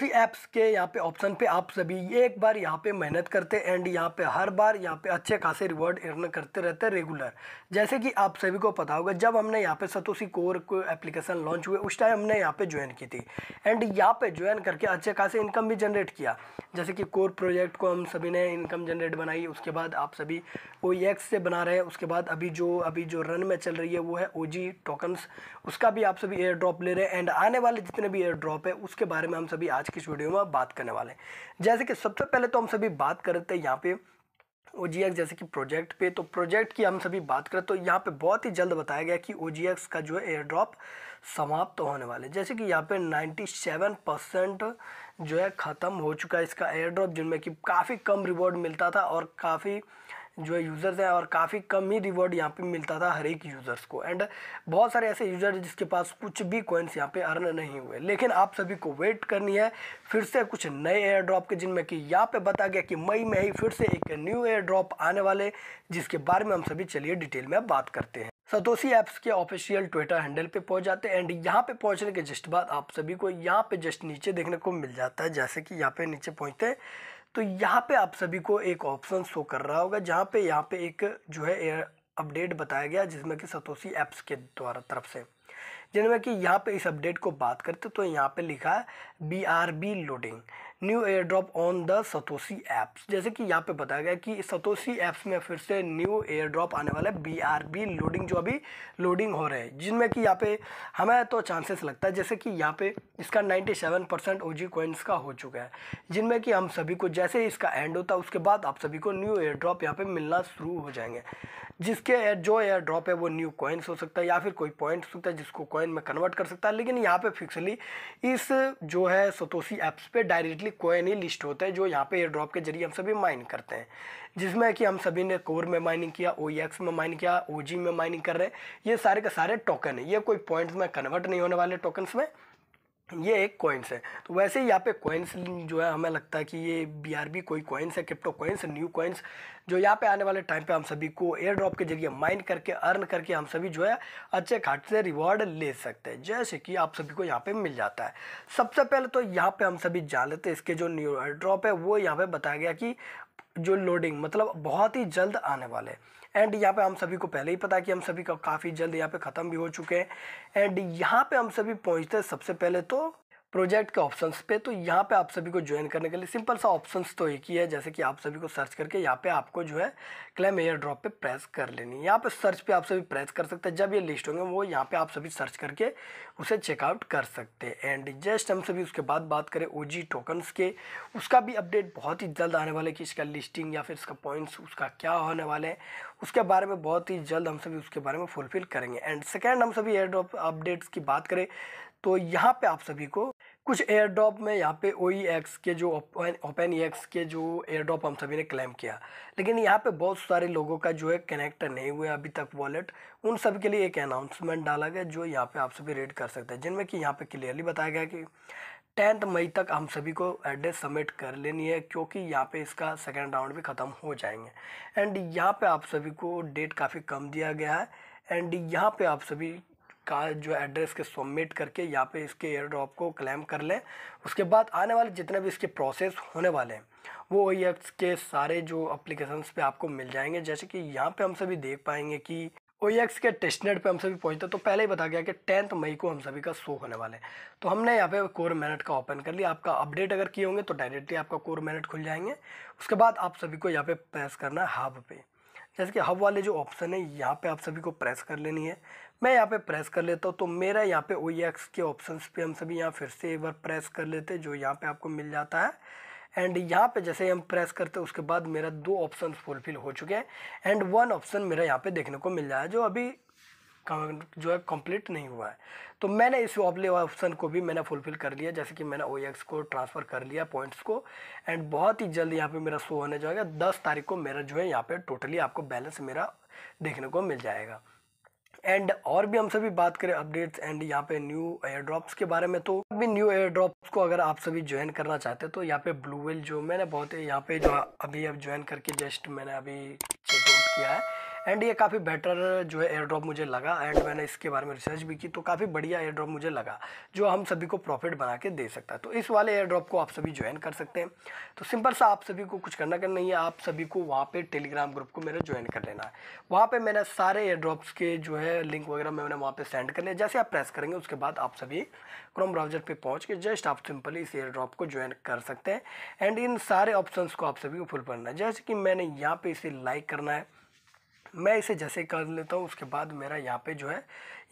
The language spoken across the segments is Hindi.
थ्री ऐप्स के यहाँ पे ऑप्शन पे आप सभी एक बार यहाँ पे मेहनत करते एंड यहाँ पे हर बार यहाँ पे अच्छे खासे रिवॉर्ड अर्न करते रहते हैं रेगुलर जैसे कि आप सभी को पता होगा जब हमने यहाँ पे सतोसी कोर को एप्लीकेशन लॉन्च हुए उस टाइम हमने यहाँ पे ज्वाइन की थी एंड यहाँ पे ज्वाइन करके अच्छे खासे इनकम भी जनरेट किया जैसे कि कोर प्रोजेक्ट को हम सभी ने इनकम जनरेट बनाई उसके बाद आप सभी ओ e से बना रहे हैं उसके बाद अभी जो अभी जो रन में चल रही है वो है ओ टोकन्स उसका भी आप सभी एयर ड्रॉप ले रहे हैं एंड आने वाले जितने भी एयर ड्रॉप है उसके बारे में हम सभी आज की इस वीडियो में बात करने वाले हैं जैसे कि सबसे पहले तो हम सभी बात रहे थे यहाँ पे ओ जैसे कि प्रोजेक्ट पे तो प्रोजेक्ट की हम सभी बात करें तो यहाँ पे बहुत ही जल्द बताया गया कि ओ का जो है एयर ड्रॉप समाप्त तो होने वाले जैसे कि यहाँ पे 97 परसेंट जो है ख़त्म हो चुका है इसका एयर ड्रॉप जिनमें कि काफ़ी कम रिवॉर्ड मिलता था और काफ़ी जो है यूज़र्स हैं और काफ़ी कम ही रिवॉर्ड यहाँ पे मिलता था हर एक यूज़र्स को एंड बहुत सारे ऐसे यूज़र जिसके पास कुछ भी कोइंस यहाँ पे अर्न नहीं हुए लेकिन आप सभी को वेट करनी है फिर से कुछ नए एयर ड्रॉप के जिनमें कि यहाँ पे बता गया कि मई में ही फिर से एक न्यू एयर ड्रॉप आने वाले जिसके बारे में हम सभी चलिए डिटेल में बात करते हैं सतोसी ऐप्स के ऑफिशियल ट्विटर हैंडल पे पहुंच जाते हैं एंड यहाँ पे पहुंचने के जस्ट बाद आप सभी को यहाँ पे जस्ट नीचे देखने को मिल जाता है जैसे कि यहाँ पे नीचे पहुंचते हैं तो यहाँ पे आप सभी को एक ऑप्शन शो कर रहा होगा जहाँ पे यहाँ पे एक जो है अपडेट बताया गया जिसमें कि सतोशी ऐप्स के द्वारा तरफ से जिनमें कि यहाँ पे इस अपडेट को बात करते तो यहाँ पे लिखा है B R B loading new airdrop on the Satoshi apps जैसे कि यहाँ पे बताया गया कि सतोसी ऐप्स में फिर से न्यू एयर ड्रॉप आने वाला है बी आर बी लोडिंग जो अभी लोडिंग हो रहे हैं जिनमें कि यहाँ पे हमें तो चांसेस लगता है जैसे कि यहाँ पे इसका 97 seven percent O G coins का हो चुका है जिनमें कि हम सभी को जैसे इसका एंड होता है उसके बाद आप सभी को न्यू एयर ड्रॉप यहाँ पर मिलना शुरू हो जाएंगे जिसके एयर जो एयर ड्रॉप है वो न्यू कॉइन्स हो सकता है या फिर कोई पॉइंट हो सकता है जिसको कॉइन में कन्वर्ट कर सकता है लेकिन यहाँ पे फिक्सली इस जो है सतोसी ऐप्स पे डायरेक्टली कॉइन ही लिस्ट होता है जो यहाँ पे एयर ड्रॉप के जरिए हम सभी माइन करते हैं जिसमें कि हम सभी ने कोर में माइनिंग किया ओ में माइनिंग किया ओ में माइनिंग कर रहे हैं ये सारे के सारे टोकन है ये कोई पॉइंट्स में कन्वर्ट नहीं होने वाले टोकन्स में ये एक कॉइन्स है तो वैसे ही यहाँ पे कॉइन्स जो है हमें लगता है कि ये बीआरबी कोई कॉइन्स है क्रिप्टो कॉइन्स न्यू कॉइन्स जो यहाँ पे आने वाले टाइम पे हम सभी को एयर ड्रॉप के जरिए माइन करके अर्न करके हम सभी जो है अच्छे खाट से रिवॉर्ड ले सकते हैं जैसे कि आप सभी को यहाँ पे मिल जाता है सबसे पहले तो यहाँ पे हम सभी जान लेते हैं इसके जो न्यू एयर ड्रॉप है वो यहाँ पे बताया गया कि जो लोडिंग मतलब बहुत ही जल्द आने वाले हैं एंड यहाँ पे हम सभी को पहले ही पता है कि हम सभी का काफ़ी जल्द यहाँ पे ख़त्म भी हो चुके हैं एंड यहाँ पे हम सभी पहुँचते हैं सबसे पहले तो प्रोजेक्ट के ऑप्शंस पे तो यहाँ पे आप सभी को ज्वाइन करने के लिए सिंपल सा ऑप्शंस तो एक ही है जैसे कि आप सभी को सर्च करके यहाँ पे आपको जो है क्लेम एयर ड्रॉप पे प्रेस कर लेनी है यहाँ पे सर्च पे आप सभी प्रेस कर सकते हैं जब ये लिस्ट होंगे वो यहाँ पे आप सभी सर्च करके उसे चेकआउट कर सकते हैं एंड जस्ट हम सभी उसके बाद बात करें ओ जी टोकन्स के उसका भी अपडेट बहुत ही जल्द आने वाला है कि इसका लिस्टिंग या फिर इसका पॉइंट्स उसका क्या होने वाले हैं उसके बारे में बहुत ही जल्द हम सभी उसके बारे में फुलफिल करेंगे एंड सेकेंड हम सभी एयर ड्रॉप अपडेट्स की बात करें तो यहाँ पे आप सभी को कुछ एयर ड्रॉप में यहाँ पे ओ एक्स e के जो ओपन ओपन एक्स के जो एयर ड्रॉप हम सभी ने क्लेम किया लेकिन यहाँ पे बहुत सारे लोगों का जो है कनेक्ट नहीं हुए अभी तक वॉलेट उन सब के लिए एक अनाउंसमेंट डाला गया जो यहाँ पे आप सभी रीड कर सकते हैं जिनमें कि यहाँ पे क्लियरली बताया गया कि टेंथ मई तक हम सभी को एड्रेस सबमिट कर लेनी है क्योंकि यहाँ पे इसका सेकेंड राउंड भी ख़त्म हो जाएंगे एंड यहाँ पे आप सभी को डेट काफ़ी कम दिया गया है एंड यहाँ पे आप सभी का जो एड्रेस के सबमिट करके यहाँ पे इसके एयर ड्रॉप को क्लेम कर लें उसके बाद आने वाले जितने भी इसके प्रोसेस होने वाले हैं वो ओ के सारे जो अप्लीकेशन पे आपको मिल जाएंगे जैसे कि यहाँ पे हम सभी देख पाएंगे कि ओ के टेस्टनेट पे हम सभी पहुँचते तो पहले ही बता गया कि टेंथ मई को हम सभी का शो होने वाले तो हमने यहाँ पे कोर मैनेट का ओपन कर लिया आपका अपडेट अगर किए होंगे तो डायरेक्टली आपका कोर मैनेट खुल जाएंगे उसके बाद आप सभी को यहाँ पे प्रेस करना है हाफ पे जैसे कि हब वाले जो ऑप्शन है यहाँ पे आप सभी को प्रेस कर लेनी है मैं यहाँ पे प्रेस कर लेता हूँ तो मेरा यहाँ पे ओ e के ऑप्शन पे हम सभी यहाँ फिर से एक बार प्रेस कर लेते हैं जो यहाँ पे आपको मिल जाता है एंड यहाँ पे जैसे हम प्रेस करते हैं उसके बाद मेरा दो ऑप्शन फुलफिल हो चुके हैं एंड वन ऑप्शन मेरा यहाँ पे देखने को मिल जाए जो अभी जो है कंप्लीट नहीं हुआ है तो मैंने इस ऑबले ऑप्शन को भी मैंने फुलफिल कर लिया जैसे कि मैंने ओ को ट्रांसफ़र कर लिया पॉइंट्स को एंड बहुत ही जल्द यहाँ पे मेरा शो होने जाएगा दस तारीख को मेरा जो है यहाँ पे टोटली आपको बैलेंस मेरा देखने को मिल जाएगा एंड और भी हम सभी बात करें अपडेट्स एंड यहाँ पे न्यू एयर ड्रॉप्स के बारे में तो अभी न्यू एयर ड्रॉप्स को अगर आप सभी ज्वाइन करना चाहते हैं तो यहाँ पे ब्लू वेल जो मैंने बहुत यहाँ पे जो अभी अब ज्वाइन करके जस्ट मैंने अभी चेकआउट किया है एंड ये काफ़ी बेटर जो है एयर ड्रॉप मुझे लगा एंड मैंने इसके बारे में रिसर्च भी की तो काफ़ी बढ़िया एयर ड्रॉप मुझे लगा जो हम सभी को प्रॉफिट बना के दे सकता है तो इस वाले एयर ड्रॉप को आप सभी ज्वाइन कर सकते हैं तो सिंपल सा आप सभी को कुछ करना करना नहीं है आप सभी को वहाँ पर टेलीग्राम ग्रुप को मेरा ज्वाइन कर लेना है वहाँ पर मैंने सारे एयर ड्रॉप्स के जो है लिंक वगैरह मैंने वहाँ पर सेंड कर लिया जैसे आप प्रेस करेंगे उसके बाद आप सभी क्रोम ब्राउजर पर पहुँच के जस्ट आप सिंपली इस एयर ड्रॉप को ज्वाइन कर सकते हैं एंड इन सारे ऑप्शन को आप सभी को फुल करना है जैसे कि मैंने यहाँ पर इसे लाइक करना है मैं इसे जैसे कर लेता हूँ उसके बाद मेरा यहाँ पे जो है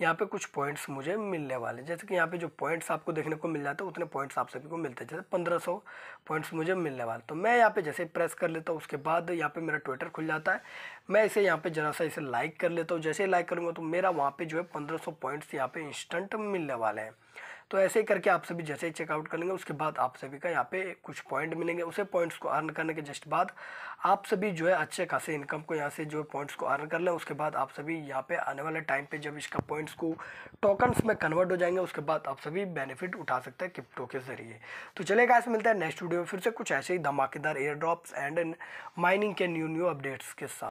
यहाँ पे कुछ पॉइंट्स मुझे मिलने वाले जैसे कि यहाँ पे जो पॉइंट्स आपको देखने को मिल जाते हैं उतने पॉइंट्स आप सभी को मिलते हैं जैसे पंद्रह सौ पॉइंट्स मुझे मिलने वाले तो मैं यहाँ पे जैसे प्रेस कर लेता हूँ उसके बाद यहाँ पे मेरा ट्विटर खुल जाता है मैं इसे यहाँ पर जरा सा इसे लाइक कर लेता हूँ जैसे ही लाइक करूँगा तो मेरा वहाँ पर जो है पंद्रह पॉइंट्स यहाँ पर इंस्टेंट मिलने वाले हैं तो ऐसे ही करके आप सभी जैसे ही चेकआउट कर लेंगे उसके बाद आप सभी का यहाँ पे कुछ पॉइंट मिलेंगे उसे पॉइंट्स को अर्न करने के जस्ट बाद आप सभी जो है अच्छे खासे इनकम को यहाँ से जो पॉइंट्स को अर्न कर लें उसके बाद आप सभी यहाँ पे आने वाले टाइम पे जब इसका पॉइंट्स को टोकन्स में कन्वर्ट हो जाएंगे उसके बाद आप सभी बेनिफिट उठा सकते हैं क्रिप्टो के जरिए तो चलेगा ऐसे मिलता है नेक्स्ट वीडियो में फिर से कुछ ऐसे ही धमाकेदार एयर ड्रॉप्स एंड माइनिंग के न्यू न्यू अपडेट्स के साथ